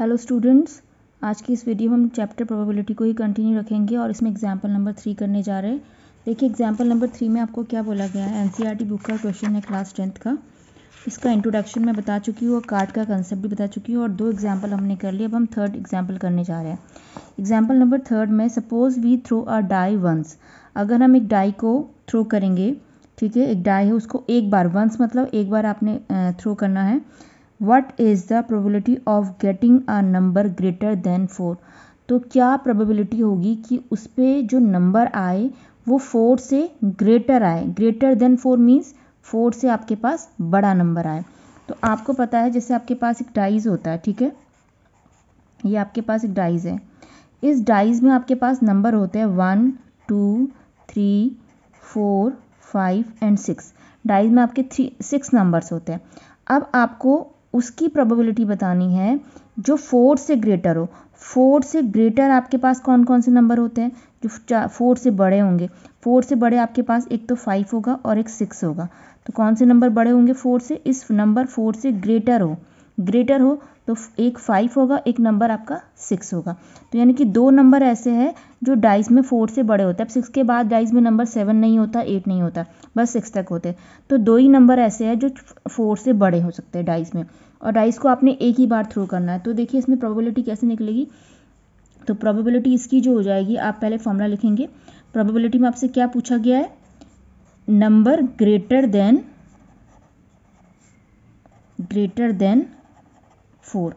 Hello students आज की इस वीडियो में हम चैप्टर प्रोबेबिलिटी को ही कंटिन्यू रखेंगे और इसमें एग्जांपल नंबर थ्री करने जा रहे हैं देखिए एग्जांपल नंबर थ्री में आपको क्या बोला गया है एनसीईआरटी बुक e का क्वेश्चन है क्लास टेंथ का इसका इंट्रोडक्शन मैं बता चुकी हूँ और कार्ड का कंसेप्ट भी बता चुकी हूँ और दो एग्जाम्पल हमने कर लिए अब हम थर्ड एग्जाम्पल करने जा रहे हैं एग्जाम्पल नंबर थर्ड में suppose we throw a die once अगर हम एक डाई को थ्रो करेंगे ठीक है एक डाई है उसको एक बार वंस मतलब एक बार आपने थ्रो करना है what is the probability of getting a number greater than four तो क्या प्रोबेबिलिटी होगी कि उस पर जो नंबर आए वो फोर से ग्रेटर आए greater than four means four से आपके पास बड़ा नंबर आए तो आपको पता है जैसे आपके पास एक डाइज होता है ठीक है ये आपके पास एक डाइज है इस डाइज में आपके पास नंबर होते हैं one two three four five and six dice में आपके थ्री सिक्स नंबर्स होते हैं अब आपको उसकी प्रोबेबिलिटी बतानी है जो फोर से ग्रेटर हो फोर से ग्रेटर आपके पास कौन कौन से नंबर होते हैं जो फोर से बड़े होंगे फोर से बड़े आपके पास एक तो फाइव होगा और एक सिक्स होगा तो कौन से नंबर बड़े होंगे फोर से इस नंबर फोर से ग्रेटर हो ग्रेटर हो तो एक फाइव होगा एक नंबर आपका सिक्स होगा तो यानी कि दो नंबर ऐसे हैं जो डाइस में फोर से बड़े होते हैं अब सिक्स के बाद डाइस में नंबर सेवन नहीं होता एट नहीं होता बस सिक्स तक होते तो दो ही नंबर ऐसे हैं जो फोर से बड़े हो सकते हैं डाइस में और डाइस को आपने एक ही बार थ्रो करना है तो देखिए इसमें प्रॉबिलिटी कैसे निकलेगी तो प्रोबेबिलिटी इसकी जो हो जाएगी आप पहले फॉर्मूला लिखेंगे प्रोबेबिलिटी में आपसे क्या पूछा गया है number greater than greater than four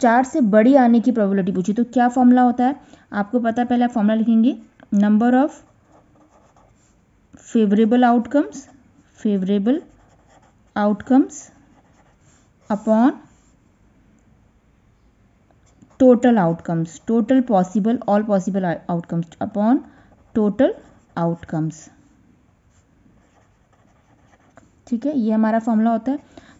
चार से बड़ी आने की प्रोबेबिलिटी पूछी तो क्या फॉर्मूला होता है आपको पता है पहले आप फॉर्मूला लिखेंगे number of favourable outcomes favourable outcomes upon total outcomes total possible all possible outcomes upon total outcomes ठीक है ये हमारा फॉर्मूला होता है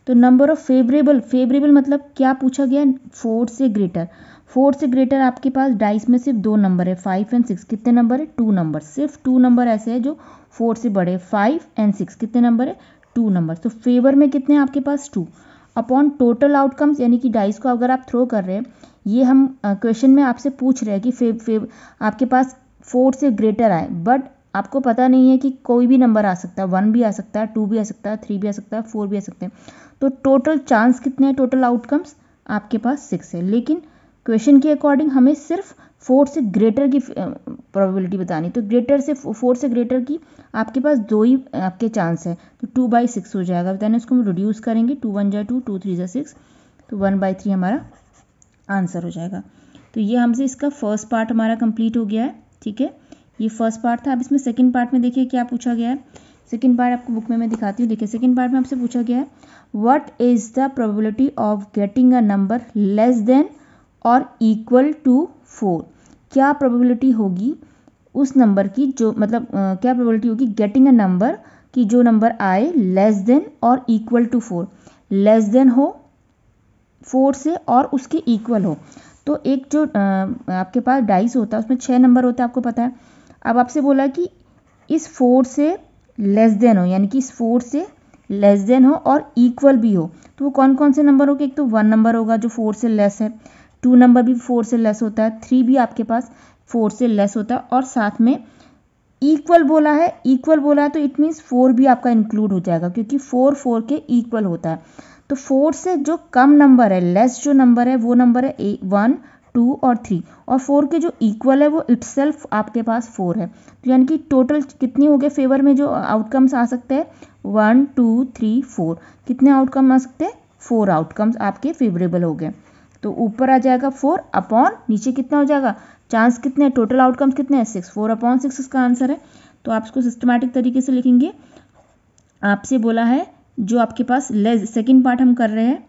तो नंबर ऑफ फेवरेबल फेवरेबल मतलब क्या पूछा गया फोर से ग्रेटर फोर से ग्रेटर आपके पास डाइस में सिर्फ दो नंबर है फाइव एंड सिक्स कितने नंबर है टू नंबर सिर्फ टू नंबर ऐसे है जो फोर से बड़े फाइव एंड सिक्स कितने नंबर है टू नंबर तो फेवर में कितने हैं आपके पास टू अपॉन टोटल आउटकम्स यानी कि डाइस को अगर आप थ्रो कर रहे हैं ये हम क्वेश्चन में आपसे पूछ रहे हैं कि फेव फेव आपके पास फोर से ग्रेटर आए बट आपको पता नहीं है कि कोई भी नंबर आ सकता है वन भी आ सकता है टू भी आ सकता है थ्री भी आ सकता है फोर भी आ सकते हैं तो टोटल चांस कितने हैं टोटल आउटकम्स आपके पास सिक्स है लेकिन क्वेश्चन के अकॉर्डिंग हमें सिर्फ फोर से ग्रेटर की प्रोबेबिलिटी बतानी तो ग्रेटर से फोर से ग्रेटर की आपके पास दो ही आपके चांस है तो टू बाई सिक्स हो जाएगा बताने तो उसको हम रिड्यूस करेंगे टू वन जा टू टू थ्री जा सिक्स तो वन बाई थ्री हमारा आंसर हो जाएगा तो ये हमसे इसका फर्स्ट पार्ट हमारा कंप्लीट हो गया है ठीक है ये फर्स्ट पार्ट था अब इसमें सेकेंड पार्ट में देखिए क्या पूछा गया है सेकेंड पार्ट आपको बुक में मैं दिखाती हूँ देखिए सेकेंड पार्ट में आपसे पूछा गया है what is the probability of getting a number less than और इक्वल टू फोर क्या प्रोबेबिलिटी होगी उस नंबर की जो मतलब uh, क्या प्रोबेबिलिटी होगी गेटिंग अ नंबर कि जो नंबर आए लेस देन और equal to four less than हो फोर से और उसके इक्वल हो तो एक जो आ, आपके पास डाइस होता है उसमें छः नंबर होता है आपको पता है अब आपसे बोला कि इस फोर से लेस देन हो यानी कि इस फोर से लेस देन हो और इक्वल भी हो तो वो कौन कौन से नंबर होगा एक तो वन नंबर होगा जो फोर से लेस है टू नंबर भी फोर से लेस होता है थ्री भी आपके पास फोर से लेस होता है और साथ में इक्वल बोला है इक्वल बोला है तो इट मीन्स फोर भी आपका इंक्लूड हो जाएगा क्योंकि फोर फोर के इक्वल होता है तो फोर से जो कम नंबर है लेस जो नंबर है वो नंबर है वन टू और थ्री और फोर के जो इक्वल है वो इट्सल्फ आपके पास फोर है तो यानी कि टोटल कितने हो गए फेवर में जो आउटकम्स आ सकते हैं वन टू थ्री फोर कितने आउटकम आ सकते हैं फोर आउटकम्स आपके फेवरेबल हो गए तो ऊपर आ जाएगा फोर अपॉन नीचे कितना हो जाएगा चांस कितने हैं टोटल आउटकम्स कितने हैं सिक्स फोर अपॉन सिक्स इसका आंसर है तो आप इसको सिस्टमेटिक तरीके से लिखेंगे आपसे बोला है जो आपके पास लेस सेकेंड पार्ट हम कर रहे हैं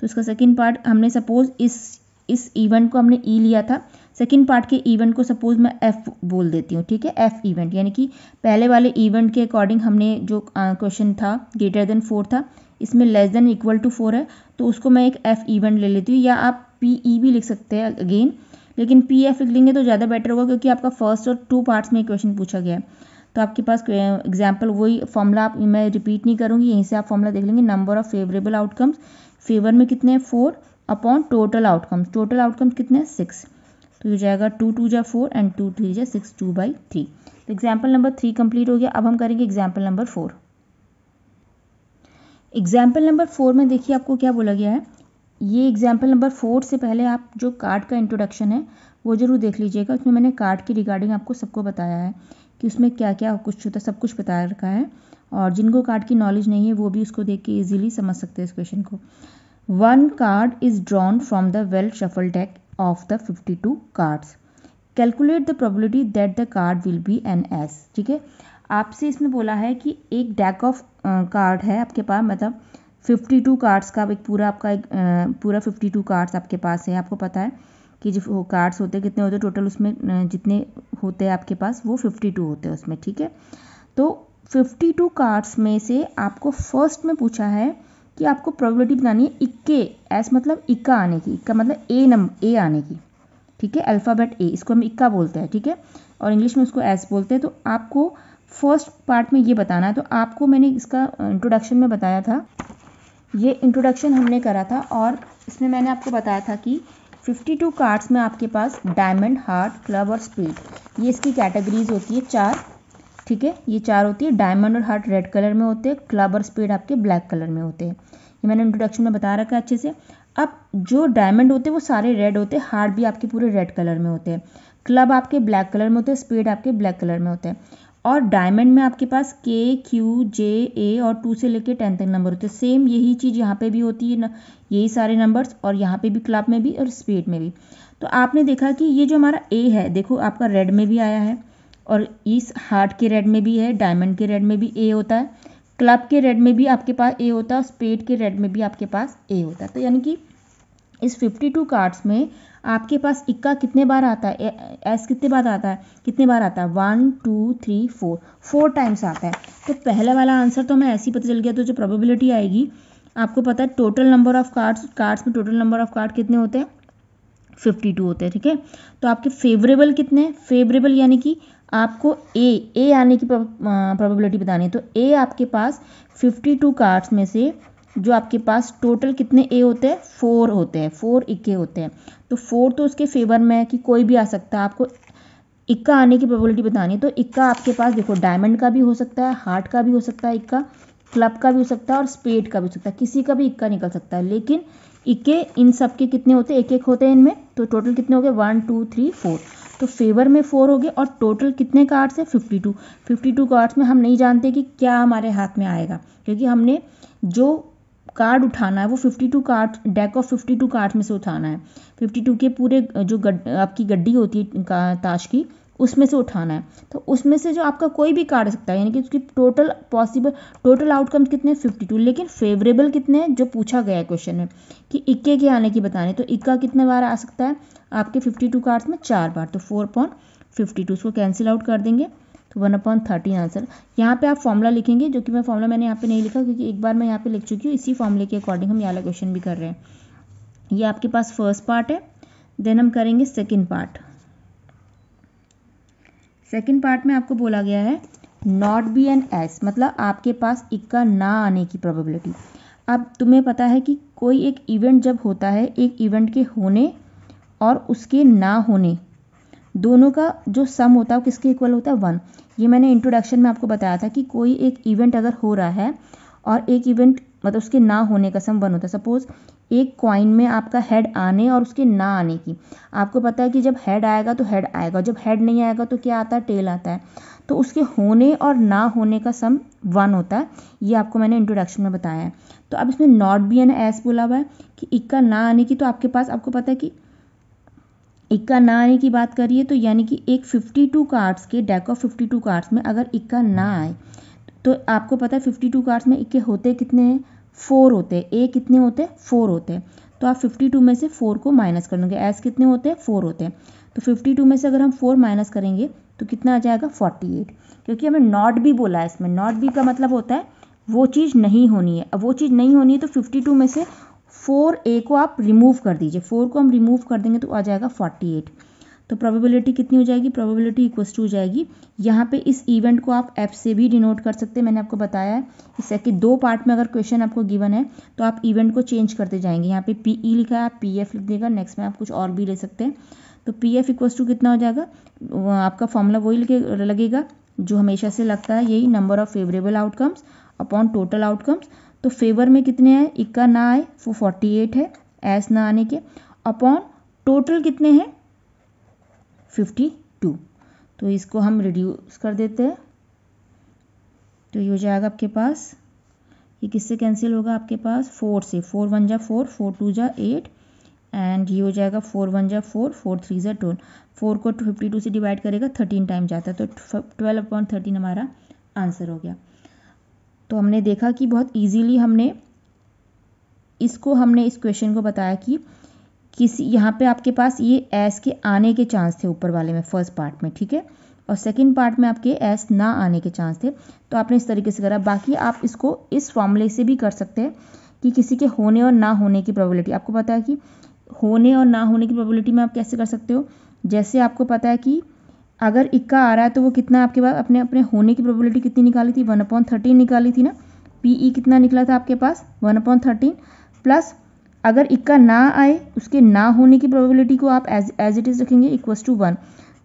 तो इसका सेकेंड पार्ट हमने सपोज इस इस इवेंट को हमने ई e लिया था सेकेंड पार्ट के इवेंट को सपोज मैं एफ बोल देती हूँ ठीक है एफ इवेंट यानी कि पहले वाले इवेंट के अकॉर्डिंग हमने जो क्वेश्चन था ग्रेटर देन फोर था इसमें less than equal to four है तो उसको मैं एक एफ इवेंट ले लेती हूँ या आप पी ई e भी लिख सकते हैं अगेन लेकिन पी एफ लिख लेंगे तो ज़्यादा बेटर होगा क्योंकि आपका फर्स्ट और टू पार्ट्स में क्वेश्चन पूछा गया है तो आपके पास एग्जाम्पल वही फॉर्मूला आप मैं रिपीट नहीं करूँगी यहीं से आप फॉर्मूला देख लेंगे number of favourable outcomes favour में कितने हैं four upon total outcomes total outcomes कितने सिक्स तो ये जाएगा टू टू जै फोर एंड टू थ्री जै सिक्स टू बाई थ्री तो एग्जाम्पल नंबर थ्री कंप्लीट हो गया अब हम करेंगे example number four example number four में देखिए आपको क्या बोला गया है ये एग्जाम्पल नंबर फोर से पहले आप जो कार्ड का इंट्रोडक्शन है वो ज़रूर देख लीजिएगा उसमें मैंने कार्ड की रिगार्डिंग आपको सबको बताया है कि उसमें क्या क्या कुछ होता है सब कुछ बताया रखा है और जिनको कार्ड की नॉलेज नहीं है वो भी उसको देख के ईजिली समझ सकते हैं इस क्वेश्चन को one card is drawn from the well shuffle deck of the fifty two cards calculate the probability that the card will be an ace ठीक है आपसे इसमें बोला है कि एक डेक ऑफ कार्ड है आपके पास मतलब 52 कार्ड्स का एक पूरा आपका एक पूरा पूरा 52 कार्ड्स आपके पास है आपको पता है कि जो कार्ड्स होते हैं कितने होते हैं टोटल उसमें जितने होते हैं आपके पास वो 52 होते हैं उसमें ठीक है तो 52 कार्ड्स में से आपको फर्स्ट में पूछा है कि आपको प्रोबेबिलिटी बनानी है इक्के एस मतलब इक्का आने की इक्का मतलब ए नम ए आने की ठीक है अल्फ़ाबेट ए इसको हम इक्का बोलते हैं ठीक है थीके? और इंग्लिश में उसको एस बोलते हैं तो आपको फर्स्ट पार्ट में ये बताना है तो आपको मैंने इसका इंट्रोडक्शन में बताया था ये इंट्रोडक्शन हमने करा था और इसमें मैंने आपको बताया था कि 52 कार्ड्स में आपके पास डायमंड हार्ट क्लब और स्पीड ये इसकी कैटेगरीज होती है चार ठीक है ये चार होती है डायमंड और हार्ट रेड कलर में होते हैं क्लब और स्पेड आपके ब्लैक कलर में होते हैं ये मैंने इंट्रोडक्शन में बता रखा है अच्छे से अब जो डायमंड होते हैं वो सारे रेड होते हैं हार्ट भी आपके पूरे रेड कलर में होते हैं क्लब आपके ब्लैक कलर में होते हैं स्पेड आपके ब्लैक कलर में होते हैं और डायमंड में आपके पास के क्यू जे ए और टू से लेके टेन तक नंबर होते हैं सेम यही चीज़ यहाँ पे भी होती है ना यही सारे नंबर्स और यहाँ पे भी क्लब में भी और स्पेड में भी तो आपने देखा कि ये जो हमारा ए है देखो आपका रेड में भी आया है और इस हार्ट के रेड में भी है डायमंड के रेड में भी ए होता है क्लब के रेड में भी आपके पास ए होता है स्पेड के रेड में भी आपके पास ए होता है तो यानी कि इस 52 कार्ड्स में आपके पास इक्का कितने बार आता है एस कितने बार आता है कितने बार आता है one two three four four times आता है तो पहला वाला आंसर तो हमें ऐसे ही पता चल गया तो जो प्रोबेबिलिटी आएगी आपको पता है total number of cards cards में टोटल नंबर ऑफ कार्ड कितने होते हैं फिफ्टी टू होते हैं ठीक है तो आपके फेवरेबल कितने फेवरेबल यानी कि आपको ए ए आने की प्रोबेबिलिटी बतानी है तो ए आपके पास 52 कार्ड्स में से जो आपके पास टोटल कितने ए होते हैं फोर होते हैं फोर इक्के होते हैं तो फोर तो उसके फेवर में है कि कोई भी आ सकता है आपको इक्का आने की प्रोबेबिलिटी बतानी है तो इक्का आपके पास देखो डायमंड का भी हो सकता है हार्ट का भी हो सकता है इक्का क्लब का भी हो सकता है और स्पेड का भी हो सकता है किसी का भी इक्का निकल सकता है लेकिन इक्के इन सब के कितने होते हैं एक एक होते हैं इनमें तो टोटल कितने हो गए वन टू थ्री फोर तो फेवर में फोर हो गए और टोटल कितने कार्ड्स हैं fifty two fifty two cards में हम नहीं जानते कि क्या हमारे हाथ में आएगा क्योंकि हमने जो कार्ड उठाना है वो fifty two card deck of fifty two card में से उठाना है फिफ्टी टू के पूरे जो गड, आपकी गड्डी होती है ताश की उसमें से उठाना है तो उसमें से जो आपका कोई भी कार्ड सकता है यानी कि उसकी टोटल पॉसिबल टोटल आउटकम कितने फिफ्टी टू लेकिन फेवरेबल कितने हैं जो पूछा गया है क्वेश्चन में कि इक्के के आने की बताने तो इक्का कितने बार आ सकता है आपके फिफ्टी टू कार्ड्स में चार बार तो फोर पॉइंट फिफ्टी टू उसको कैंसिल आउट कर देंगे तो वन अपॉइंट थर्टीन आंसर यहाँ पे आप फॉर्मूला लिखेंगे जो कि मैं फॉर्मूला मैंने यहाँ पे नहीं लिखा क्योंकि एक बार मैं यहाँ पे लिख चुकी हूँ इसी फॉर्मूले के अकॉर्डिंग हम यहाँ क्वेश्चन भी कर रहे हैं ये आपके पास फर्स्ट पार्ट है देन हम करेंगे सेकेंड पार्ट सेकेंड पार्ट में आपको बोला गया है नॉट बी एन एस मतलब आपके पास इक्का ना आने की प्रोबेबिलिटी अब तुम्हें पता है कि कोई एक इवेंट जब होता है एक इवेंट के होने और उसके ना होने दोनों का जो सम होता है किसके इक्वल होता है वन ये मैंने इंट्रोडक्शन में आपको बताया था कि कोई एक इवेंट अगर हो रहा है और एक इवेंट मतलब उसके ना होने का सम वन होता है सपोज एक कॉइन में आपका हेड आने और उसके ना आने की आपको पता है कि जब हेड आएगा तो हेड आएगा जब हेड नहीं आएगा तो क्या आता है टेल आता है तो उसके होने और ना होने का सम वन होता है ये आपको मैंने इंट्रोडक्शन में बताया है तो अब इसमें नॉट बी एन एस बोला हुआ है कि इक्का ना आने की तो आपके पास आपको पता है कि इक्का ना आने की बात करिए तो यानी कि एक 52 कार्ड्स के डेक ऑफ 52 कार्ड्स में अगर इक्का ना आए तो आपको पता है 52 कार्ड्स में इक्के होते कितने हैं फोर होते हैं ए कितने होते हैं फोर होते हैं तो आप फिफ्टी टू में से फोर को माइनस कर लेंगे एस कितने होते हैं फोर होते हैं तो फिफ्टी टू में से अगर हम फोर माइनस करेंगे तो कितना आ जाएगा फोर्टी एट क्योंकि हमें नॉट भी बोला है इसमें नॉट भी का मतलब होता है वो चीज़ नहीं होनी है अब वो चीज़ नहीं होनी है तो फिफ्टी टू में से फोर ए को आप रिमूव कर दीजिए फोर को हम रिमूव कर देंगे तो आ जाएगा फोर्टी एट तो प्रोबेबिलिटी कितनी हो जाएगी प्रोबेबिलिटी इक्वस टू हो जाएगी यहाँ पे इस इवेंट को आप एफ से भी डिनोट कर सकते हैं मैंने आपको बताया है इससे कि दो पार्ट में अगर क्वेश्चन आपको गिवन है तो आप इवेंट को चेंज करते जाएंगे यहाँ पे पी ई e लिखा है आप पी एफ लिख देगा नेक्स्ट में आप कुछ और भी ले सकते हैं तो पी एफ इक्वस टू कितना हो जाएगा आपका फॉर्मूला वही लगेगा जो हमेशा से लगता है यही number of favourable outcomes upon total outcomes तो फेवर में कितने हैं इक्का ना आए वो फोर्टी एट है एस ना आने के अपॉन टोटल कितने हैं फिफ्टी टू तो इसको हम रिड्यूस कर देते हैं तो ये हो जाएगा आपके पास ये किससे कैंसिल होगा आपके पास फोर से फोर वन जा फोर फोर टू जा एट एंड ये हो जाएगा फोर वन जा फोर फोर थ्री जा ट्वेल्व फोर को फिफ्टी टू से डिवाइड करेगा थर्टीन टाइम जाता है तो ट्वेल्व अपॉइंट थर्टीन हमारा आंसर हो गया तो हमने देखा कि बहुत इजीली हमने इसको हमने इस क्वेश्चन को बताया कि किसी यहाँ पे आपके पास ये एस के आने के चांस थे ऊपर वाले में फर्स्ट पार्ट में ठीक है और सेकंड पार्ट में आपके एस ना आने के चांस थे तो आपने इस तरीके से करा बाकी आप इसको इस फॉर्मूले से भी कर सकते हैं कि किसी के होने और ना होने की प्रॉबिलिटी आपको पता है कि होने और ना होने की प्रॉबिलिटी में आप कैसे कर सकते हो जैसे आपको पता है कि अगर इक्का आ रहा है तो वो कितना आपके पास अपने अपने होने की प्रॉबिलिटी कितनी निकाली थी वन अपॉइंट थर्टीन निकाली थी ना पी ई e कितना निकला था आपके पास वन अपॉइंट थर्टीन प्लस अगर इक्का ना आए उसके ना होने की प्रोबेबिलिटी को आप एज एज इट इज़ रखेंगे इक्वस टू वन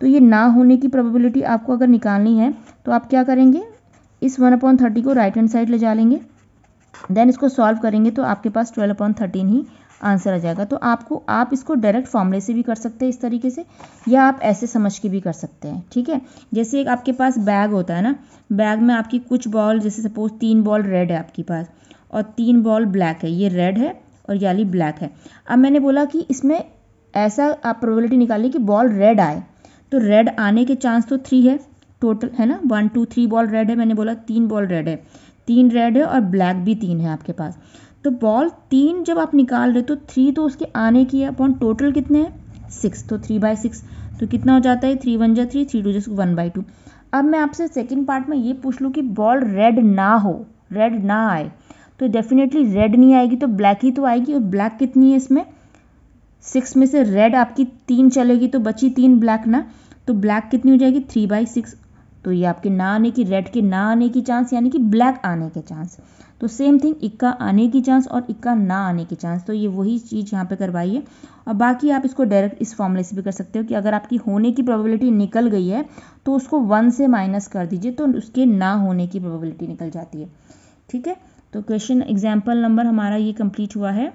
तो ये ना होने की प्रोबेबिलिटी आपको अगर निकालनी है तो आप क्या करेंगे इस वन अपॉइंट थर्टी को राइट हैंड साइड ले जा लेंगे देन इसको सॉल्व करेंगे तो आपके पास ट्वेल्व अपॉइंट थर्टीन ही आंसर आ जाएगा तो आपको आप इसको डायरेक्ट फॉर्मूले से भी कर सकते हैं इस तरीके से या आप ऐसे समझ के भी कर सकते हैं ठीक है जैसे एक आपके पास बैग होता है ना बैग में आपकी कुछ बॉल जैसे सपोज तीन बॉल रेड है आपके पास और तीन बॉल ब्लैक है ये रेड है और जाली ब्लैक है अब मैंने बोला कि इसमें ऐसा आप प्रोबेबिलिटी निकालिए कि बॉल रेड आए तो रेड आने के चांस तो थ्री है टोटल है ना one two three ball red है मैंने बोला तीन बॉल रेड है तीन रेड है और ब्लैक भी तीन है आपके पास तो बॉल तीन जब आप निकाल रहे तो थ्री तो उसके आने की है अपॉन टोटल कितने हैं सिक्स तो थ्री बाई सिक्स तो कितना हो जाता है थ्री वन जा थ्री थ्री टू जैसे वन बाई टू अब मैं आपसे सेकेंड पार्ट में ये पूछ लूँ कि बॉल रेड ना हो रेड ना आए तो डेफिनेटली रेड नहीं आएगी तो ब्लैक ही तो आएगी और ब्लैक कितनी है इसमें सिक्स में से रेड आपकी तीन चलेगी तो बची तीन ब्लैक ना तो ब्लैक कितनी हो जाएगी थ्री बाई सिक्स तो ये आपके ना आने की रेड के ना आने की चांस यानी कि ब्लैक आने के चांस तो सेम थिंग इक्का आने की चांस और इक्का ना आने की चांस तो ये वही चीज़ यहाँ पे करवाई है और बाकी आप इसको डायरेक्ट इस फॉर्मूले से भी कर सकते हो कि अगर आपकी होने की प्रोबेबिलिटी निकल गई है तो उसको वन से माइनस कर दीजिए तो उसके ना होने की प्रोबेबिलिटी निकल जाती है ठीक है तो क्वेश्चन एग्जाम्पल नंबर हमारा ये कंप्लीट हुआ है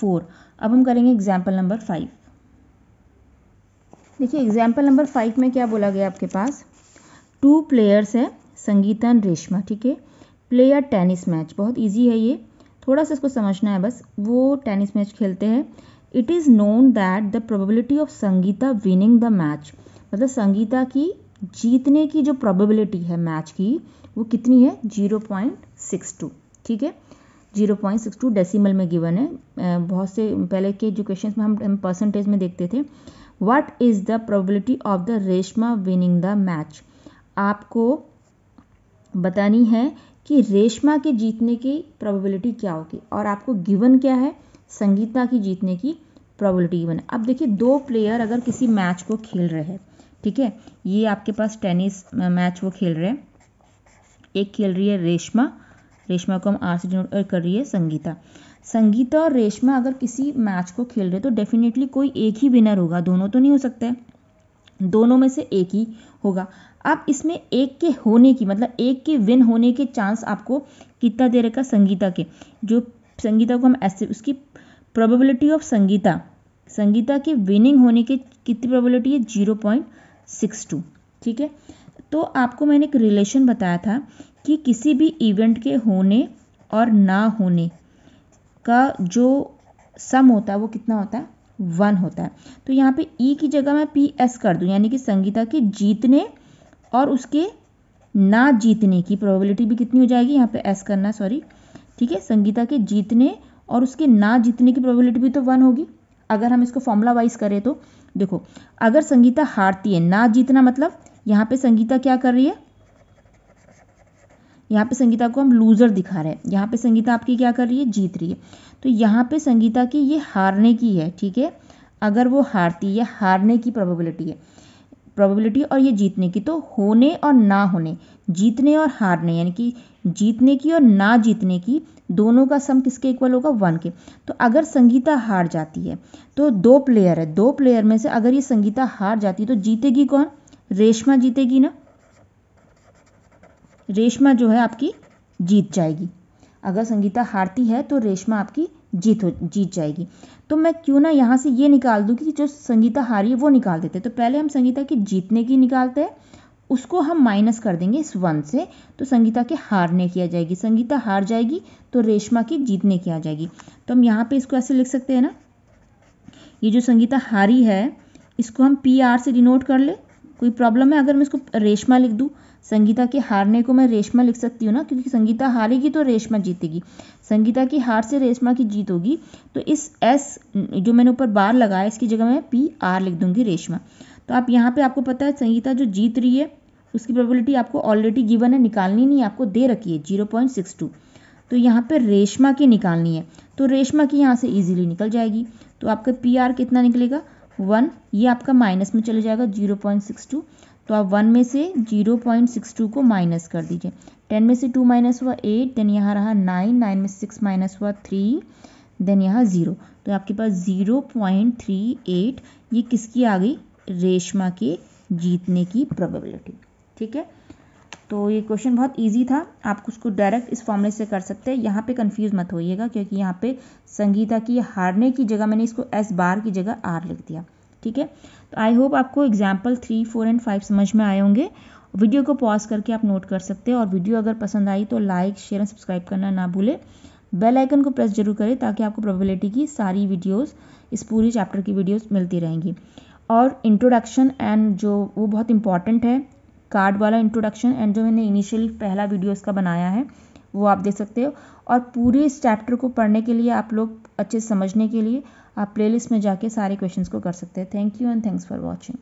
फोर अब हम करेंगे एग्जाम्पल नंबर फाइव देखिए एग्जाम्पल नंबर फाइव में क्या बोला गया आपके पास टू प्लेयर्स है संगीता एंड रेशमा ठीक है प्लेयर टेनिस मैच बहुत ईजी है ये थोड़ा सा इसको समझना है बस वो टेनिस मैच खेलते हैं it is known that the probability of Sangeeta winning the match मतलब संगीता की जीतने की जो प्रोबेबिलिटी है मैच की वो कितनी है जीरो पॉइंट सिक्स टू ठीक है zero point six two decimal में गिवन है बहुत से पहले के जो क्वेश्चन में हम, परसेंटेज में देखते थे what is the probability of the Reshma winning the match आपको बतानी है कि रेशमा के जीतने की प्रोबेबिलिटी क्या होगी और आपको गिवन क्या है संगीता की जीतने की प्रोबेबिलिटी गिवन है अब देखिए दो प्लेयर अगर किसी मैच को खेल रहे हैं ठीक है ये आपके पास टेनिस मैच वो खेल रहे हैं एक खेल रही है रेशमा रेशमा को हम आर से डिनोट कर रही है संगीता संगीता और रेशमा अगर किसी मैच को खेल रहे तो डेफिनेटली कोई एक ही विनर होगा दोनों तो नहीं हो सकते दोनों में से एक ही होगा अब इसमें एक के होने की मतलब एक के विन होने के चांस आपको कितना दे रखा संगीता के जो संगीता को हम ऐसे उसकी प्रोबेबिलिटी ऑफ संगीता संगीता के विनिंग होने के कितनी प्रोबेबिलिटी है जीरो पॉइंट सिक्स टू ठीक है तो आपको मैंने एक रिलेशन बताया था कि किसी भी इवेंट के होने और ना होने का जो सम होता है वो कितना होता है वन होता है तो यहाँ पे ई e की जगह मैं पी एस कर दूँ यानी कि संगीता के जीतने और उसके ना जीतने की प्रोबेबिलिटी भी कितनी हो जाएगी यहाँ पे एस करना सॉरी ठीक है संगीता के जीतने और उसके ना जीतने की प्रोबेबिलिटी भी तो वन होगी अगर हम इसको फॉर्मूला वाइज करें तो देखो अगर संगीता हारती है ना जीतना मतलब यहाँ पे संगीता क्या कर रही है यहाँ पे संगीता को हम लूज़र दिखा रहे हैं यहाँ पे संगीता आपकी क्या कर रही है जीत रही है तो यहाँ पे संगीता की ये हारने की है ठीक है अगर वो हारती है हारने की प्रोबेबिलिटी है प्रोबेबिलिटी और ये जीतने की तो होने और ना होने जीतने और हारने यानी कि जीतने की और ना जीतने की दोनों का सम किसके इक्वल होगा वन के तो अगर संगीता हार जाती है तो दो प्लेयर है दो प्लेयर में से अगर ये संगीता हार जाती है तो जीतेगी कौन रेशमा जीतेगी ना रेशमा जो है आपकी जीत जाएगी अगर संगीता हारती है तो रेशमा आपकी जीत हो जीत जाएगी तो मैं क्यों ना यहाँ से ये निकाल दूँ कि जो संगीता हारी है वो निकाल देते हैं तो पहले हम संगीता की जीतने की निकालते हैं उसको हम माइनस कर देंगे इस वन से तो संगीता के हारने की आ जाएगी संगीता हार जाएगी तो रेशमा की जीतने की आ जाएगी तो हम यहाँ पे इसको ऐसे लिख सकते हैं ना ये जो संगीता हारी है इसको हम पी आर से डिनोट कर ले कोई प्रॉब्लम है अगर मैं इसको रेशमा लिख दूँ संगीता के हारने को मैं रेशमा लिख सकती हूँ ना क्योंकि संगीता हारेगी तो रेशमा जीतेगी संगीता की हार से रेशमा की जीत होगी तो इस एस जो मैंने ऊपर बार लगाया इसकी जगह मैं पी आर लिख दूंगी रेशमा तो आप यहाँ पे आपको पता है संगीता जो जीत रही है उसकी प्रोबेबिलिटी आपको ऑलरेडी गिवन है निकालनी नहीं आपको दे रखी है जीरो पॉइंट सिक्स टू तो यहाँ पे रेशमा की निकालनी है तो रेशमा की यहाँ से इजीली निकल जाएगी तो आपका पी आर कितना निकलेगा वन ये आपका माइनस में चले जाएगा जीरो पॉइंट सिक्स टू तो आप वन में से जीरो पॉइंट सिक्स टू को माइनस कर दीजिए टेन में से टू माइनस हुआ एट देन यहाँ रहा नाइन नाइन में सिक्स माइनस हुआ थ्री देन यहाँ ज़ीरो तो आपके पास ज़ीरो पॉइंट थ्री एट ये किसकी आ गई रेशमा के जीतने की प्रोबेबिलिटी ठीक है तो ये क्वेश्चन बहुत इजी था आप उसको डायरेक्ट इस फॉर्मूले से कर सकते हैं यहाँ पे कंफ्यूज मत होइएगा क्योंकि यहाँ पे संगीता की हारने की जगह मैंने इसको एस बार की जगह आर लिख दिया ठीक है तो आई होप आपको example three four and five समझ में आए होंगे वीडियो को पॉज करके आप नोट कर सकते हैं और वीडियो अगर पसंद आई तो लाइक शेयर एंड सब्सक्राइब करना ना भूलें बेल आइकन को प्रेस जरूर करें ताकि आपको प्रोबेबिलिटी की सारी वीडियोस इस पूरी चैप्टर की वीडियोस मिलती रहेंगी और इंट्रोडक्शन एंड जो वो बहुत इंपॉर्टेंट है कार्ड वाला इंट्रोडक्शन एंड जो मैंने इनिशियल पहला वीडियो इसका बनाया है वो आप देख सकते हो और पूरे इस चैप्टर को पढ़ने के लिए आप लोग अच्छे समझने के लिए आप प्लेलिस्ट में जाके सारे क्वेश्चंस को कर सकते हैं thank you and thanks for watching